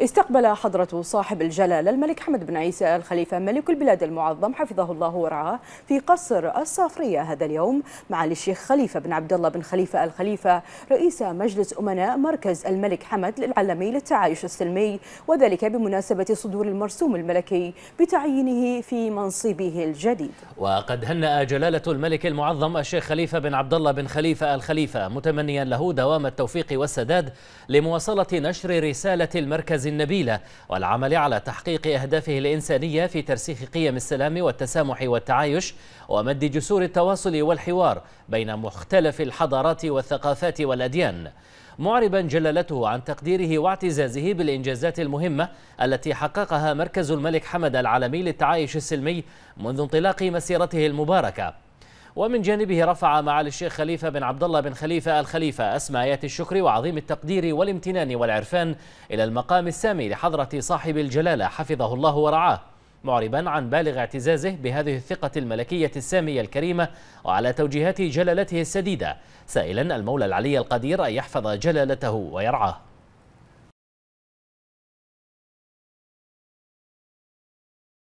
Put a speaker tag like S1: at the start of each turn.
S1: استقبل حضرة صاحب الجلالة الملك حمد بن عيسى الخليفة ملك البلاد المعظم حفظه الله ورعاه في قصر الصافرية هذا اليوم معالي الشيخ خليفة بن عبد الله بن خليفة الخليفة رئيس مجلس أمناء مركز الملك حمد العالمي للتعايش السلمي وذلك بمناسبة صدور المرسوم الملكي بتعيينه في منصبه الجديد
S2: وقد هنأ جلالة الملك المعظم الشيخ خليفة بن عبد الله بن خليفة الخليفة متمنيا له دوام التوفيق والسداد لمواصلة نشر رسالة المركز النبيلة والعمل على تحقيق أهدافه الإنسانية في ترسيخ قيم السلام والتسامح والتعايش ومد جسور التواصل والحوار بين مختلف الحضارات والثقافات والأديان معربا جلالته عن تقديره واعتزازه بالإنجازات المهمة التي حققها مركز الملك حمد العالمي للتعايش السلمي منذ انطلاق مسيرته المباركة ومن جانبه رفع معالي الشيخ خليفة بن عبد الله بن خليفة الخليفة أسماء آيات الشكر وعظيم التقدير والامتنان والعرفان إلى المقام السامي لحضرة صاحب الجلالة حفظه الله ورعاه معربا عن بالغ اعتزازه بهذه الثقة الملكية السامية الكريمة وعلى توجيهات جلالته السديدة سائلا المولى العلي القدير أن يحفظ جلالته ويرعاه